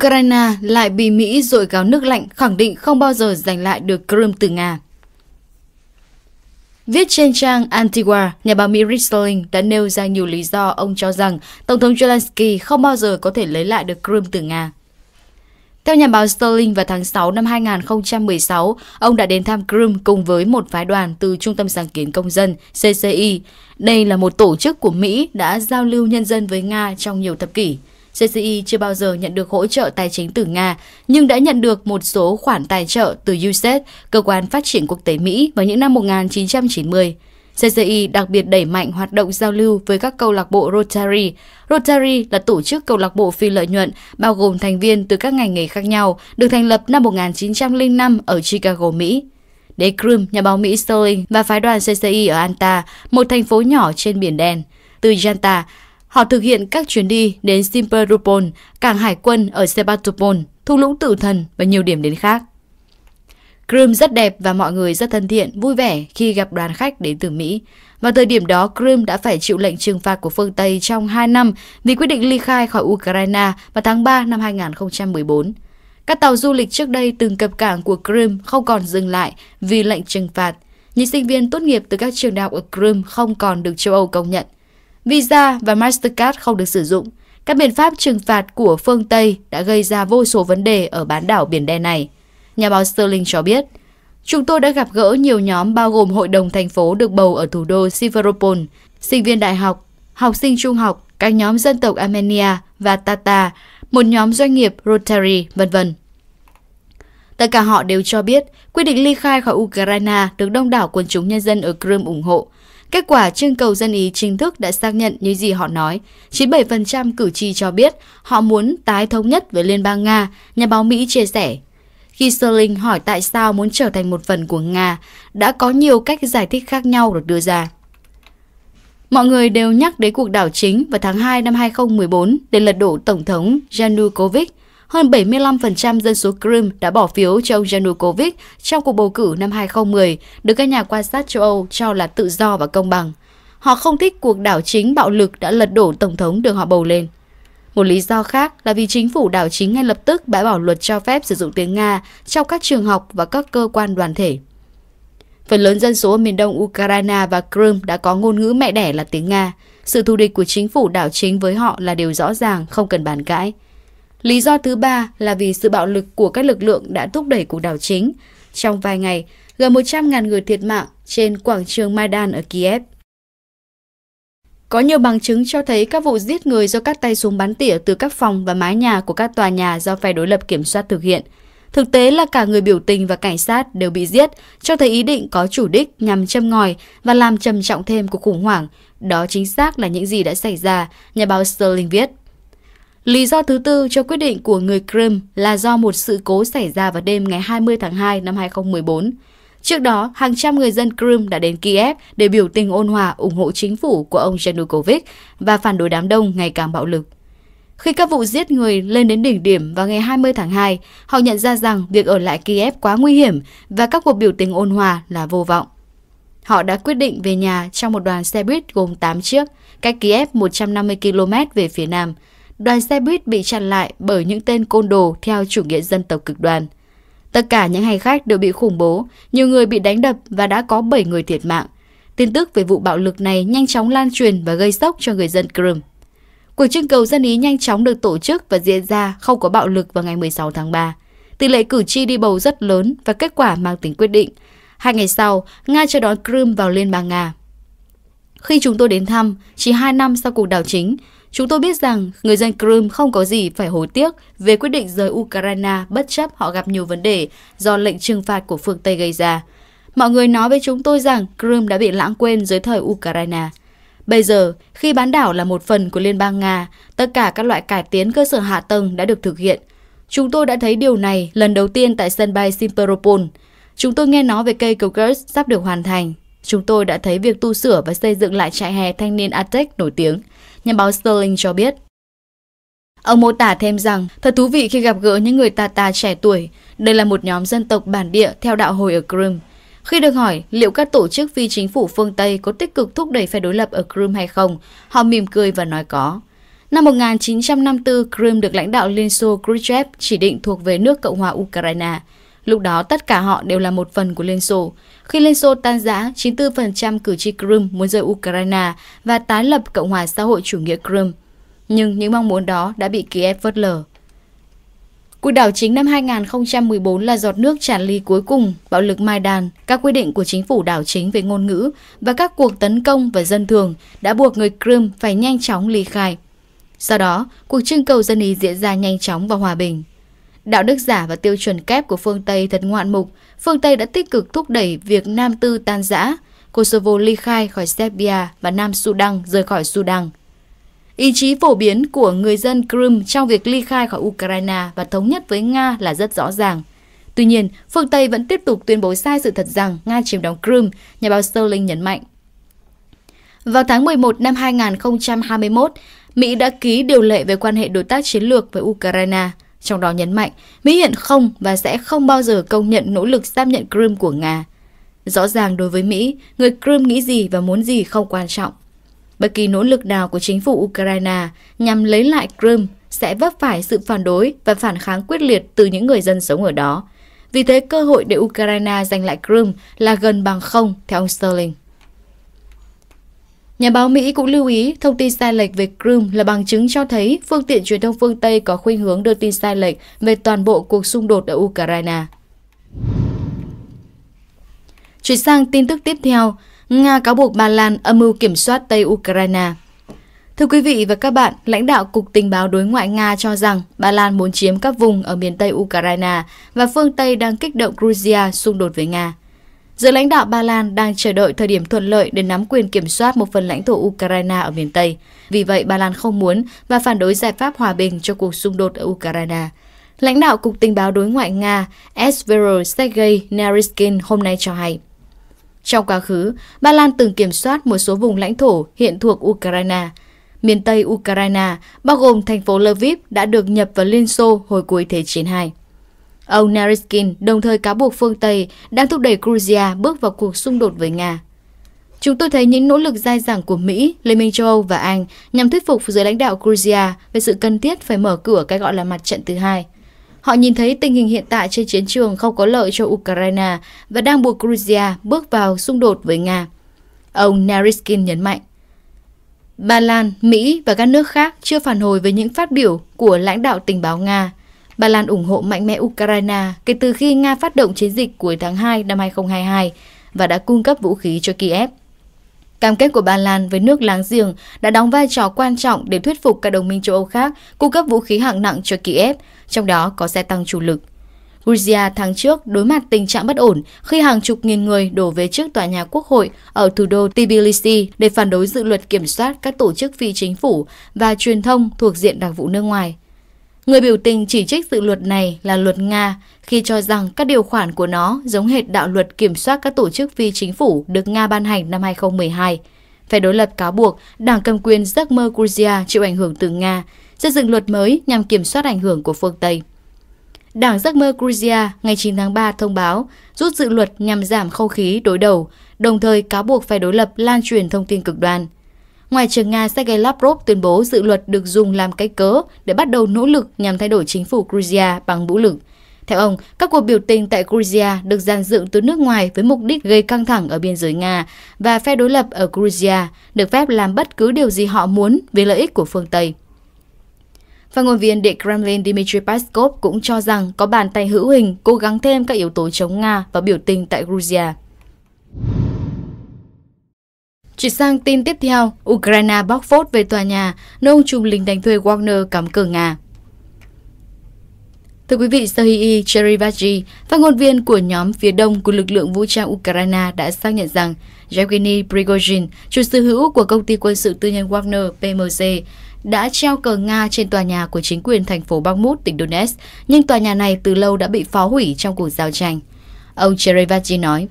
Ukraine lại bị Mỹ dội gáo nước lạnh khẳng định không bao giờ giành lại được Crimea từ Nga. Viết trên trang Antigua, nhà báo Mỹ Ristling đã nêu ra nhiều lý do ông cho rằng Tổng thống Zelensky không bao giờ có thể lấy lại được Crimea từ Nga. Theo nhà báo Sterling, vào tháng 6 năm 2016, ông đã đến thăm Crimea cùng với một phái đoàn từ Trung tâm Sáng kiến Công dân CCI. Đây là một tổ chức của Mỹ đã giao lưu nhân dân với Nga trong nhiều thập kỷ. CCI chưa bao giờ nhận được hỗ trợ tài chính từ Nga, nhưng đã nhận được một số khoản tài trợ từ USAID, Cơ quan Phát triển Quốc tế Mỹ vào những năm 1990. CCI đặc biệt đẩy mạnh hoạt động giao lưu với các câu lạc bộ Rotary. Rotary là tổ chức câu lạc bộ phi lợi nhuận, bao gồm thành viên từ các ngành nghề khác nhau, được thành lập năm 1905 ở Chicago, Mỹ. Đế Crum, nhà báo Mỹ Sterling và phái đoàn CCI ở Anta, một thành phố nhỏ trên Biển Đen. Từ Janta, Họ thực hiện các chuyến đi đến Simferopol, cảng hải quân ở Sebastopol, thung lũng tử thần và nhiều điểm đến khác. Crimea rất đẹp và mọi người rất thân thiện, vui vẻ khi gặp đoàn khách đến từ Mỹ. Vào thời điểm đó, Crimea đã phải chịu lệnh trừng phạt của phương Tây trong 2 năm vì quyết định ly khai khỏi Ukraine vào tháng 3 năm 2014. Các tàu du lịch trước đây từng cập cảng của Crimea không còn dừng lại vì lệnh trừng phạt. Những sinh viên tốt nghiệp từ các trường đại học ở Crimea không còn được châu Âu công nhận – Visa và Mastercard không được sử dụng. Các biện pháp trừng phạt của phương Tây đã gây ra vô số vấn đề ở bán đảo Biển Đen này. Nhà báo Sterling cho biết, Chúng tôi đã gặp gỡ nhiều nhóm bao gồm hội đồng thành phố được bầu ở thủ đô Sivaropol, sinh viên đại học, học sinh trung học, các nhóm dân tộc Armenia và Tata, một nhóm doanh nghiệp Rotary, vân vân. Tất cả họ đều cho biết quyết định ly khai khỏi Ukraine được đông đảo quần chúng nhân dân ở Crimea ủng hộ, Kết quả trưng cầu dân ý chính thức đã xác nhận như gì họ nói. 97% cử tri cho biết họ muốn tái thống nhất với Liên bang Nga, nhà báo Mỹ chia sẻ. Khi Sterling hỏi tại sao muốn trở thành một phần của Nga, đã có nhiều cách giải thích khác nhau được đưa ra. Mọi người đều nhắc đến cuộc đảo chính vào tháng 2 năm 2014 để lật đổ Tổng thống Yanukovych. Hơn 75% dân số Crimea đã bỏ phiếu cho ông Yanukovych trong cuộc bầu cử năm 2010, được các nhà quan sát châu Âu cho là tự do và công bằng. Họ không thích cuộc đảo chính bạo lực đã lật đổ tổng thống được họ bầu lên. Một lý do khác là vì chính phủ đảo chính ngay lập tức bãi bỏ luật cho phép sử dụng tiếng Nga trong các trường học và các cơ quan đoàn thể. Phần lớn dân số ở miền đông Ukraine và Crimea đã có ngôn ngữ mẹ đẻ là tiếng Nga. Sự thù địch của chính phủ đảo chính với họ là điều rõ ràng, không cần bàn cãi. Lý do thứ ba là vì sự bạo lực của các lực lượng đã thúc đẩy cuộc đảo chính. Trong vài ngày, gần 100.000 người thiệt mạng trên quảng trường Maidan ở Kiev. Có nhiều bằng chứng cho thấy các vụ giết người do các tay súng bắn tỉa từ các phòng và mái nhà của các tòa nhà do phe đối lập kiểm soát thực hiện. Thực tế là cả người biểu tình và cảnh sát đều bị giết, cho thấy ý định có chủ đích nhằm châm ngòi và làm trầm trọng thêm cuộc khủng hoảng. Đó chính xác là những gì đã xảy ra, nhà báo Sterling viết. Lý do thứ tư cho quyết định của người Crimea là do một sự cố xảy ra vào đêm ngày 20 tháng 2 năm 2014. Trước đó, hàng trăm người dân Crimea đã đến Kiev để biểu tình ôn hòa ủng hộ chính phủ của ông Yanukovych và phản đối đám đông ngày càng bạo lực. Khi các vụ giết người lên đến đỉnh điểm vào ngày 20 tháng 2, họ nhận ra rằng việc ở lại Kiev quá nguy hiểm và các cuộc biểu tình ôn hòa là vô vọng. Họ đã quyết định về nhà trong một đoàn xe buýt gồm 8 chiếc, cách Kiev 150 km về phía nam, đoàn xe buýt bị chặn lại bởi những tên côn đồ theo chủ nghĩa dân tộc cực đoan. Tất cả những hành khách đều bị khủng bố, nhiều người bị đánh đập và đã có 7 người thiệt mạng. Tin tức về vụ bạo lực này nhanh chóng lan truyền và gây sốc cho người dân Crimea. Cuộc trưng cầu dân ý nhanh chóng được tổ chức và diễn ra không có bạo lực vào ngày 16 tháng 3. Tỷ lệ cử tri đi bầu rất lớn và kết quả mang tính quyết định. Hai ngày sau, Nga cho đón Crimea vào Liên bang Nga. Khi chúng tôi đến thăm, chỉ hai năm sau cuộc đảo chính, Chúng tôi biết rằng người dân Crimea không có gì phải hối tiếc về quyết định rời Ukraine bất chấp họ gặp nhiều vấn đề do lệnh trừng phạt của phương Tây gây ra. Mọi người nói với chúng tôi rằng Crimea đã bị lãng quên dưới thời Ukraine. Bây giờ, khi bán đảo là một phần của Liên bang Nga, tất cả các loại cải tiến cơ sở hạ tầng đã được thực hiện. Chúng tôi đã thấy điều này lần đầu tiên tại sân bay Simferopol. Chúng tôi nghe nói về cây cầu Kursk sắp được hoàn thành. Chúng tôi đã thấy việc tu sửa và xây dựng lại trại hè thanh niên Atec nổi tiếng nhà báo Sterling cho biết. Ông mô tả thêm rằng, thật thú vị khi gặp gỡ những người Tata trẻ tuổi. Đây là một nhóm dân tộc bản địa theo đạo hồi ở Crimea. Khi được hỏi liệu các tổ chức phi chính phủ phương Tây có tích cực thúc đẩy phe đối lập ở Crimea hay không, họ mỉm cười và nói có. Năm 1954, Crimea được lãnh đạo Liên Xô Khrushchev chỉ định thuộc về nước Cộng hòa Ukraine. Lúc đó tất cả họ đều là một phần của Liên Xô. Khi Liên Xô tan rã, 94% cử tri Crimea muốn rời Ukraine và tái lập Cộng hòa xã hội chủ nghĩa Crimea. Nhưng những mong muốn đó đã bị Kiev vớt lờ. Cuộc đảo chính năm 2014 là giọt nước tràn ly cuối cùng, bạo lực Maidan, các quy định của chính phủ đảo chính về ngôn ngữ và các cuộc tấn công và dân thường đã buộc người Crimea phải nhanh chóng ly khai. Sau đó, cuộc trưng cầu dân ý diễn ra nhanh chóng và hòa bình. Đạo đức giả và tiêu chuẩn kép của phương Tây thật ngoạn mục, phương Tây đã tích cực thúc đẩy việc Nam Tư tan rã, Kosovo ly khai khỏi Serbia và Nam Sudan rời khỏi Sudan. Ý chí phổ biến của người dân Crimea trong việc ly khai khỏi Ukraine và thống nhất với Nga là rất rõ ràng. Tuy nhiên, phương Tây vẫn tiếp tục tuyên bố sai sự thật rằng Nga chiếm đóng Crimea, nhà báo Sterling nhấn mạnh. Vào tháng 11 năm 2021, Mỹ đã ký điều lệ về quan hệ đối tác chiến lược với Ukraine – trong đó nhấn mạnh Mỹ hiện không và sẽ không bao giờ công nhận nỗ lực xác nhận Crimea của Nga. Rõ ràng đối với Mỹ, người Crimea nghĩ gì và muốn gì không quan trọng. Bất kỳ nỗ lực nào của chính phủ Ukraine nhằm lấy lại Crimea sẽ vấp phải sự phản đối và phản kháng quyết liệt từ những người dân sống ở đó. Vì thế, cơ hội để Ukraine giành lại Crimea là gần bằng không, theo ông Sterling. Nhà báo Mỹ cũng lưu ý thông tin sai lệch về Crimea là bằng chứng cho thấy phương tiện truyền thông phương Tây có khuynh hướng đưa tin sai lệch về toàn bộ cuộc xung đột ở Ukraine. Chuyển sang tin tức tiếp theo, Nga cáo buộc Ba Lan âm mưu kiểm soát Tây Ukraine. Thưa quý vị và các bạn, lãnh đạo Cục Tình báo Đối ngoại Nga cho rằng Ba Lan muốn chiếm các vùng ở miền Tây Ukraine và phương Tây đang kích động Georgia xung đột với Nga giới lãnh đạo Ba Lan đang chờ đợi thời điểm thuận lợi để nắm quyền kiểm soát một phần lãnh thổ Ukraine ở miền Tây. Vì vậy, Ba Lan không muốn và phản đối giải pháp hòa bình cho cuộc xung đột ở Ukraine. Lãnh đạo Cục Tình báo Đối ngoại Nga SVR Sergei Naryshkin hôm nay cho hay. Trong quá khứ, Ba Lan từng kiểm soát một số vùng lãnh thổ hiện thuộc Ukraine. Miền Tây Ukraine, bao gồm thành phố Lviv đã được nhập vào Liên Xô hồi cuối Thế chiến II. Ông Naryshkin đồng thời cáo buộc phương Tây đang thúc đẩy Georgia bước vào cuộc xung đột với Nga. Chúng tôi thấy những nỗ lực dai dẳng của Mỹ, Liên minh châu Âu và Anh nhằm thuyết phục giới lãnh đạo Georgia về sự cần thiết phải mở cửa cái gọi là mặt trận thứ hai. Họ nhìn thấy tình hình hiện tại trên chiến trường không có lợi cho Ukraine và đang buộc Georgia bước vào xung đột với Nga. Ông Naryshkin nhấn mạnh. Ba Lan, Mỹ và các nước khác chưa phản hồi với những phát biểu của lãnh đạo tình báo Nga Ba Lan ủng hộ mạnh mẽ Ukraine kể từ khi Nga phát động chiến dịch cuối tháng 2 năm 2022 và đã cung cấp vũ khí cho Kiev. Cam kết của Ba Lan với nước láng giềng đã đóng vai trò quan trọng để thuyết phục các đồng minh châu Âu khác cung cấp vũ khí hạng nặng cho Kiev, trong đó có xe tăng chủ lực. Georgia tháng trước đối mặt tình trạng bất ổn khi hàng chục nghìn người đổ về trước tòa nhà quốc hội ở thủ đô Tbilisi để phản đối dự luật kiểm soát các tổ chức phi chính phủ và truyền thông thuộc diện đặc vụ nước ngoài. Người biểu tình chỉ trích dự luật này là luật Nga khi cho rằng các điều khoản của nó giống hệt đạo luật kiểm soát các tổ chức phi chính phủ được Nga ban hành năm 2012. Phải đối lập cáo buộc đảng cầm quyền giấc mơ Georgia chịu ảnh hưởng từ Nga, xây dựng luật mới nhằm kiểm soát ảnh hưởng của phương Tây. Đảng giấc mơ Georgia ngày 9 tháng 3 thông báo rút dự luật nhằm giảm không khí đối đầu, đồng thời cáo buộc phải đối lập lan truyền thông tin cực đoan – ngoài trường Nga Sergei Lavrov tuyên bố dự luật được dùng làm cái cớ để bắt đầu nỗ lực nhằm thay đổi chính phủ Georgia bằng vũ lực. Theo ông, các cuộc biểu tình tại Georgia được dàn dựng từ nước ngoài với mục đích gây căng thẳng ở biên giới Nga và phe đối lập ở Georgia được phép làm bất cứ điều gì họ muốn vì lợi ích của phương Tây. Phát ngôn viên Điện Kremlin Dmitry Peskov cũng cho rằng có bàn tay hữu hình cố gắng thêm các yếu tố chống Nga và biểu tình tại Georgia. Chuyển sang tin tiếp theo, Ukraine bóc phốt về tòa nhà nơi ông trùm lính đánh thuê Wagner cắm cờ Nga. Thưa quý vị, Serhii Cherivasi, phát ngôn viên của nhóm phía đông của lực lượng vũ trang Ukraine đã xác nhận rằng Yevgeny Prigozhin, chủ sở hữu của công ty quân sự tư nhân Wagner PMC, đã treo cờ Nga trên tòa nhà của chính quyền thành phố Bakhmut, tỉnh Donetsk, nhưng tòa nhà này từ lâu đã bị phá hủy trong cuộc giao tranh. Ông Cherivasi nói,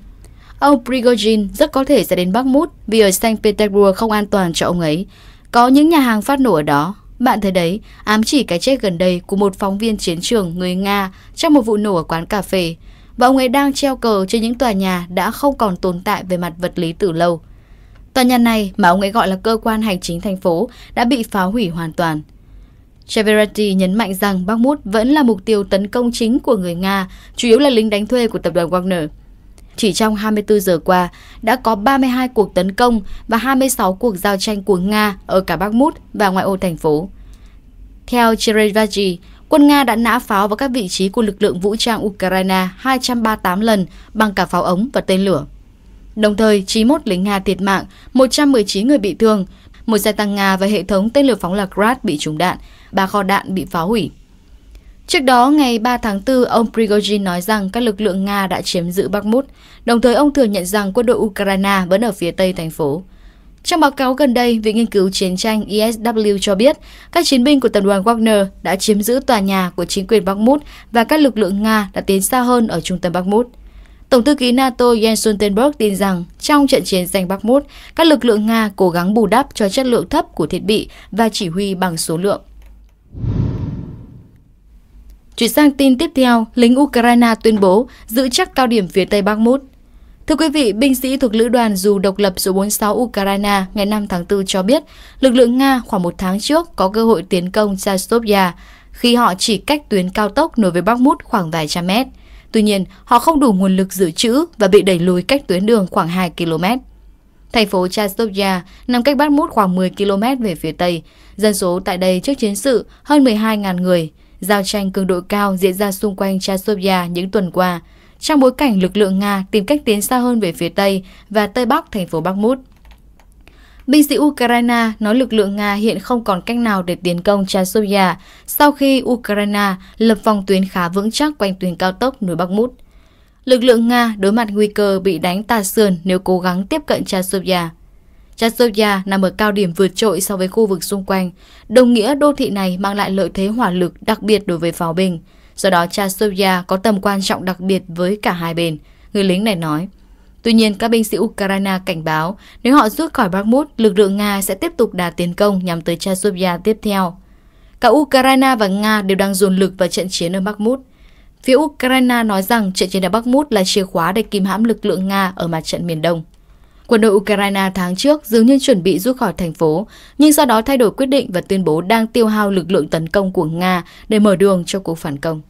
Ông Prigozhin rất có thể sẽ đến Bakhmut vì ở Saint Petersburg không an toàn cho ông ấy. Có những nhà hàng phát nổ ở đó. Bạn thấy đấy, ám chỉ cái chết gần đây của một phóng viên chiến trường người Nga trong một vụ nổ ở quán cà phê. Và ông ấy đang treo cờ trên những tòa nhà đã không còn tồn tại về mặt vật lý từ lâu. Tòa nhà này mà ông ấy gọi là cơ quan hành chính thành phố đã bị phá hủy hoàn toàn. Cheverati nhấn mạnh rằng Bakhmut vẫn là mục tiêu tấn công chính của người Nga, chủ yếu là lính đánh thuê của tập đoàn Wagner. Chỉ trong 24 giờ qua, đã có 32 cuộc tấn công và 26 cuộc giao tranh của Nga ở cả Bắc Mút và ngoại ô thành phố. Theo Cherevaji, quân Nga đã nã pháo vào các vị trí của lực lượng vũ trang Ukraine 238 lần bằng cả pháo ống và tên lửa. Đồng thời, 91 lính Nga thiệt mạng, 119 người bị thương, một xe tăng Nga và hệ thống tên lửa phóng lạc Grad bị trúng đạn, ba kho đạn bị phá hủy. Trước đó, ngày 3 tháng 4, ông Prigozhin nói rằng các lực lượng Nga đã chiếm giữ Bakhmut, đồng thời ông thừa nhận rằng quân đội Ukraine vẫn ở phía tây thành phố. Trong báo cáo gần đây, Viện Nghiên cứu Chiến tranh ISW e cho biết các chiến binh của tập đoàn Wagner đã chiếm giữ tòa nhà của chính quyền Bakhmut và các lực lượng Nga đã tiến xa hơn ở trung tâm Bakhmut. Tổng thư ký NATO Jens Stoltenberg tin rằng trong trận chiến giành Bakhmut, các lực lượng Nga cố gắng bù đắp cho chất lượng thấp của thiết bị và chỉ huy bằng số lượng. Chuyển sang tin tiếp theo, lính Ukraine tuyên bố giữ chắc cao điểm phía Tây Bắc Mút. Thưa quý vị, binh sĩ thuộc Lữ đoàn Dù Độc lập số 46 Ukraine ngày 5 tháng 4 cho biết lực lượng Nga khoảng một tháng trước có cơ hội tiến công Chastovia khi họ chỉ cách tuyến cao tốc nối với Bắc Mút khoảng vài trăm mét. Tuy nhiên, họ không đủ nguồn lực dự trữ và bị đẩy lùi cách tuyến đường khoảng 2 km. Thành phố Chastovia nằm cách Bắc Mút khoảng 10 km về phía Tây. Dân số tại đây trước chiến sự hơn 12.000 người. Giao tranh cường độ cao diễn ra xung quanh Chasovia những tuần qua, trong bối cảnh lực lượng Nga tìm cách tiến xa hơn về phía Tây và Tây Bắc thành phố Bắc Mút. Binh sĩ Ukraine nói lực lượng Nga hiện không còn cách nào để tiến công Chasovia sau khi Ukraine lập phòng tuyến khá vững chắc quanh tuyến cao tốc núi Bắc Mút. Lực lượng Nga đối mặt nguy cơ bị đánh tà sườn nếu cố gắng tiếp cận Chasovia. Chazoya nằm ở cao điểm vượt trội so với khu vực xung quanh, đồng nghĩa đô thị này mang lại lợi thế hỏa lực đặc biệt đối với pháo binh. Do đó Chazoya có tầm quan trọng đặc biệt với cả hai bên, người lính này nói. Tuy nhiên, các binh sĩ Ukraine cảnh báo nếu họ rút khỏi Bakhmut, lực lượng Nga sẽ tiếp tục đà tiến công nhằm tới Chasovia tiếp theo. Cả Ukraine và Nga đều đang dồn lực vào trận chiến ở Bakhmut. Phía Ukraine nói rằng trận chiến ở Bakhmut là chìa khóa để kìm hãm lực lượng Nga ở mặt trận miền Đông. Quân đội Ukraine tháng trước dường như chuẩn bị rút khỏi thành phố, nhưng sau đó thay đổi quyết định và tuyên bố đang tiêu hao lực lượng tấn công của Nga để mở đường cho cuộc phản công.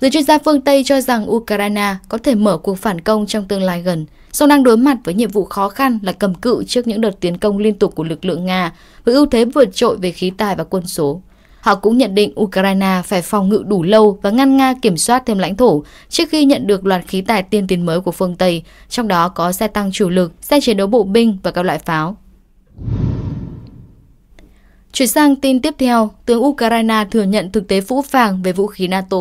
Giới chuyên gia phương Tây cho rằng Ukraine có thể mở cuộc phản công trong tương lai gần, song đang đối mặt với nhiệm vụ khó khăn là cầm cự trước những đợt tiến công liên tục của lực lượng Nga với ưu thế vượt trội về khí tài và quân số. Họ cũng nhận định Ukraine phải phòng ngự đủ lâu và ngăn Nga kiểm soát thêm lãnh thổ trước khi nhận được loạt khí tài tiên tiến mới của phương Tây, trong đó có xe tăng chủ lực, xe chiến đấu bộ binh và các loại pháo. Chuyển sang tin tiếp theo, tướng Ukraine thừa nhận thực tế phũ phàng về vũ khí NATO.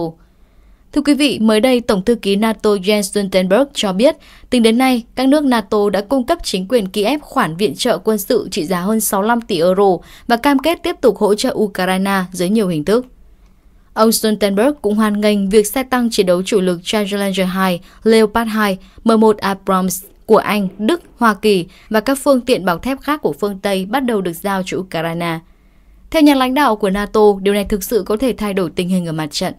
Thưa quý vị, mới đây Tổng thư ký NATO Jens Stoltenberg cho biết, tính đến nay, các nước NATO đã cung cấp chính quyền Kiev khoản viện trợ quân sự trị giá hơn 65 tỷ euro và cam kết tiếp tục hỗ trợ Ukraine dưới nhiều hình thức. Ông Stoltenberg cũng hoan nghênh việc xe tăng chiến đấu chủ lực Challenger 2, Leopard 2, M1 Abrams của Anh, Đức, Hoa Kỳ và các phương tiện bảo thép khác của phương Tây bắt đầu được giao cho Ukraine. Theo nhà lãnh đạo của NATO, điều này thực sự có thể thay đổi tình hình ở mặt trận.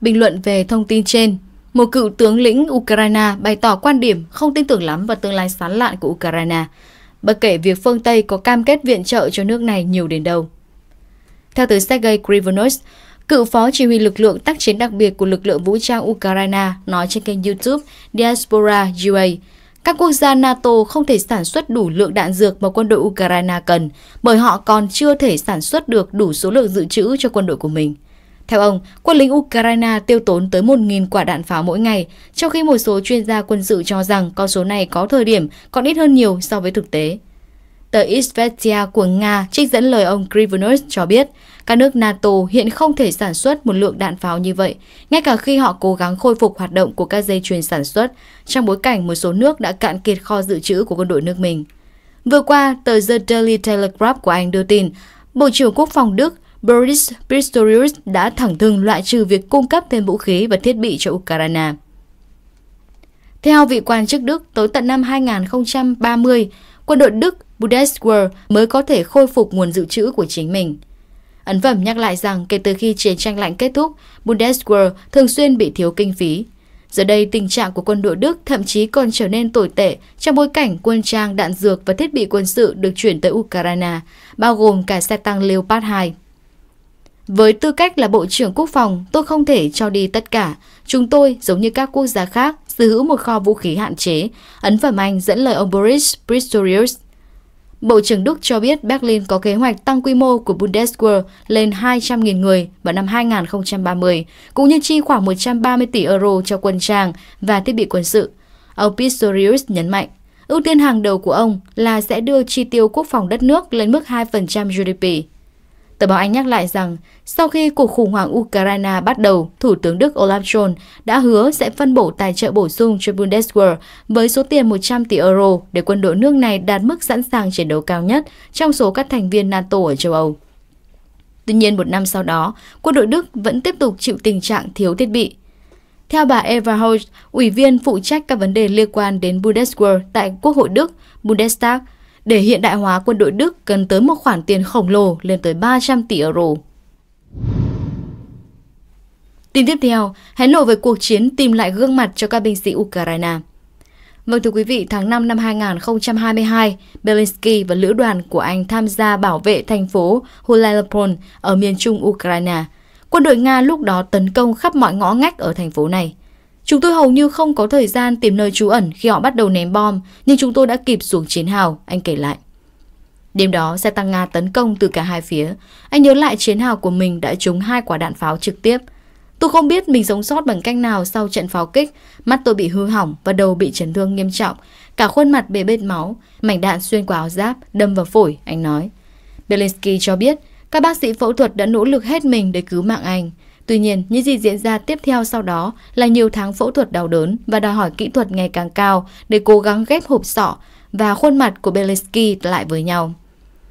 Bình luận về thông tin trên, một cựu tướng lĩnh Ukraine bày tỏ quan điểm không tin tưởng lắm vào tương lai sán lạn của Ukraine, bất kể việc phương Tây có cam kết viện trợ cho nước này nhiều đến đâu. Theo từ Sergei Krivonos, cựu phó chỉ huy lực lượng tác chiến đặc biệt của lực lượng vũ trang Ukraine nói trên kênh YouTube Diaspora UA, các quốc gia NATO không thể sản xuất đủ lượng đạn dược mà quân đội Ukraine cần bởi họ còn chưa thể sản xuất được đủ số lượng dự trữ cho quân đội của mình. Theo ông, quân lính Ukraine tiêu tốn tới 1.000 quả đạn pháo mỗi ngày, trong khi một số chuyên gia quân sự cho rằng con số này có thời điểm còn ít hơn nhiều so với thực tế. Tờ Izvestia của Nga trích dẫn lời ông Krivonos cho biết, các nước NATO hiện không thể sản xuất một lượng đạn pháo như vậy, ngay cả khi họ cố gắng khôi phục hoạt động của các dây chuyền sản xuất, trong bối cảnh một số nước đã cạn kiệt kho dự trữ của quân đội nước mình. Vừa qua, tờ The Daily Telegraph của Anh đưa tin, Bộ trưởng Quốc phòng Đức Boris Pistorius đã thẳng thừng loại trừ việc cung cấp thêm vũ khí và thiết bị cho Ukraine. Theo vị quan chức Đức, tới tận năm 2030, quân đội Đức Bundeswehr mới có thể khôi phục nguồn dự trữ của chính mình. Ấn phẩm nhắc lại rằng kể từ khi chiến tranh lạnh kết thúc, Bundeswehr thường xuyên bị thiếu kinh phí. Giờ đây, tình trạng của quân đội Đức thậm chí còn trở nên tồi tệ trong bối cảnh quân trang, đạn dược và thiết bị quân sự được chuyển tới Ukraine, bao gồm cả xe tăng Leopard 2. Với tư cách là Bộ trưởng Quốc phòng, tôi không thể cho đi tất cả. Chúng tôi, giống như các quốc gia khác, sở hữu một kho vũ khí hạn chế. Ấn phẩm Anh dẫn lời ông Boris Pistorius. Bộ trưởng Đức cho biết Berlin có kế hoạch tăng quy mô của Bundeswehr lên 200.000 người vào năm 2030, cũng như chi khoảng 130 tỷ euro cho quân trang và thiết bị quân sự. Ông Pistorius nhấn mạnh, ưu tiên hàng đầu của ông là sẽ đưa chi tiêu quốc phòng đất nước lên mức 2% GDP. Tờ báo Anh nhắc lại rằng, sau khi cuộc khủng hoảng Ukraine bắt đầu, Thủ tướng Đức Olaf Scholz đã hứa sẽ phân bổ tài trợ bổ sung cho Bundeswehr với số tiền 100 tỷ euro để quân đội nước này đạt mức sẵn sàng chiến đấu cao nhất trong số các thành viên NATO ở châu Âu. Tuy nhiên, một năm sau đó, quân đội Đức vẫn tiếp tục chịu tình trạng thiếu thiết bị. Theo bà Eva Holt, ủy viên phụ trách các vấn đề liên quan đến Bundeswehr tại Quốc hội Đức, Bundestag, để hiện đại hóa quân đội Đức cần tới một khoản tiền khổng lồ lên tới 300 tỷ euro. Tin tiếp theo, hé lộ về cuộc chiến tìm lại gương mặt cho các binh sĩ Ukraine. Vâng thưa quý vị, tháng 5 năm 2022, Zelensky và lữ đoàn của Anh tham gia bảo vệ thành phố Hulaypol ở miền trung Ukraine. Quân đội Nga lúc đó tấn công khắp mọi ngõ ngách ở thành phố này. Chúng tôi hầu như không có thời gian tìm nơi trú ẩn khi họ bắt đầu ném bom, nhưng chúng tôi đã kịp xuống chiến hào, anh kể lại. Đêm đó, xe tăng Nga tấn công từ cả hai phía. Anh nhớ lại chiến hào của mình đã trúng hai quả đạn pháo trực tiếp. Tôi không biết mình sống sót bằng cách nào sau trận pháo kích, mắt tôi bị hư hỏng và đầu bị chấn thương nghiêm trọng, cả khuôn mặt bê bết máu, mảnh đạn xuyên qua áo giáp, đâm vào phổi, anh nói. Belinsky cho biết, các bác sĩ phẫu thuật đã nỗ lực hết mình để cứu mạng anh. Tuy nhiên, những gì diễn ra tiếp theo sau đó là nhiều tháng phẫu thuật đau đớn và đòi hỏi kỹ thuật ngày càng cao để cố gắng ghép hộp sọ và khuôn mặt của Belinsky lại với nhau.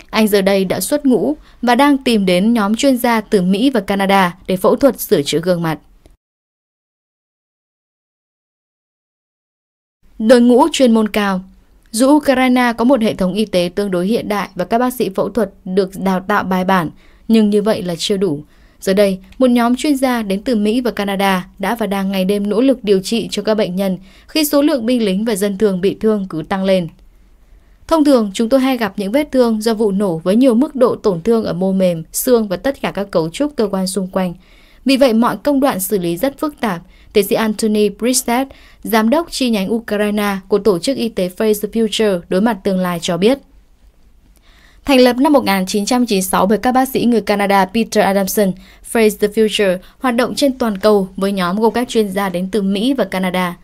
Anh giờ đây đã xuất ngũ và đang tìm đến nhóm chuyên gia từ Mỹ và Canada để phẫu thuật sửa chữa gương mặt. Đội ngũ chuyên môn cao Dù Ukraine có một hệ thống y tế tương đối hiện đại và các bác sĩ phẫu thuật được đào tạo bài bản, nhưng như vậy là chưa đủ – Giờ đây, một nhóm chuyên gia đến từ Mỹ và Canada đã và đang ngày đêm nỗ lực điều trị cho các bệnh nhân khi số lượng binh lính và dân thường bị thương cứ tăng lên. Thông thường, chúng tôi hay gặp những vết thương do vụ nổ với nhiều mức độ tổn thương ở mô mềm, xương và tất cả các cấu trúc cơ quan xung quanh. Vì vậy, mọi công đoạn xử lý rất phức tạp, tiến sĩ Anthony Bristet, giám đốc chi nhánh Ukraine của Tổ chức Y tế Face the Future đối mặt tương lai cho biết. Thành lập năm 1996 bởi các bác sĩ người Canada Peter Adamson, Face the Future hoạt động trên toàn cầu với nhóm gồm các chuyên gia đến từ Mỹ và Canada.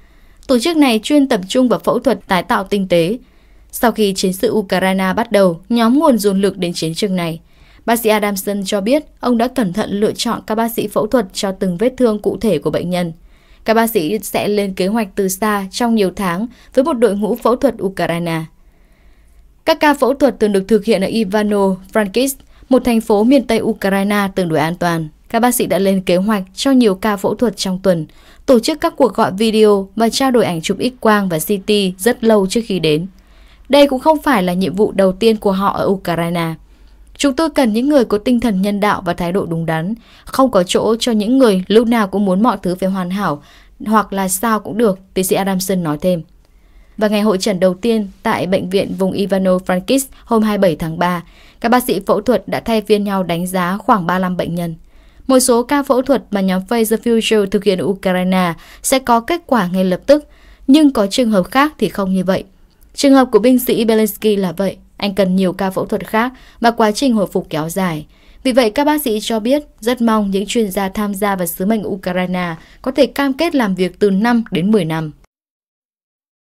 Tổ chức này chuyên tập trung vào phẫu thuật tái tạo tinh tế. Sau khi chiến sự Ukraine bắt đầu, nhóm nguồn dồn lực đến chiến trường này. Bác sĩ Adamson cho biết ông đã cẩn thận lựa chọn các bác sĩ phẫu thuật cho từng vết thương cụ thể của bệnh nhân. Các bác sĩ sẽ lên kế hoạch từ xa trong nhiều tháng với một đội ngũ phẫu thuật Ukraine. Các ca phẫu thuật từng được thực hiện ở Ivano-Frankivsk, một thành phố miền Tây Ukraine tương đối an toàn. Các bác sĩ đã lên kế hoạch cho nhiều ca phẫu thuật trong tuần, tổ chức các cuộc gọi video và trao đổi ảnh chụp x-quang và CT rất lâu trước khi đến. Đây cũng không phải là nhiệm vụ đầu tiên của họ ở Ukraine. Chúng tôi cần những người có tinh thần nhân đạo và thái độ đúng đắn, không có chỗ cho những người lúc nào cũng muốn mọi thứ phải hoàn hảo, hoặc là sao cũng được, tiến sĩ Adamson nói thêm. Và ngày hội trần đầu tiên tại bệnh viện vùng Ivano-Frankivsk hôm 27 tháng 3, các bác sĩ phẫu thuật đã thay phiên nhau đánh giá khoảng 35 bệnh nhân. Một số ca phẫu thuật mà nhóm Pfizer Future thực hiện ở Ukraine sẽ có kết quả ngay lập tức, nhưng có trường hợp khác thì không như vậy. Trường hợp của binh sĩ Zelensky là vậy, anh cần nhiều ca phẫu thuật khác và quá trình hồi phục kéo dài. Vì vậy, các bác sĩ cho biết rất mong những chuyên gia tham gia vào sứ mệnh Ukraine có thể cam kết làm việc từ 5 đến 10 năm.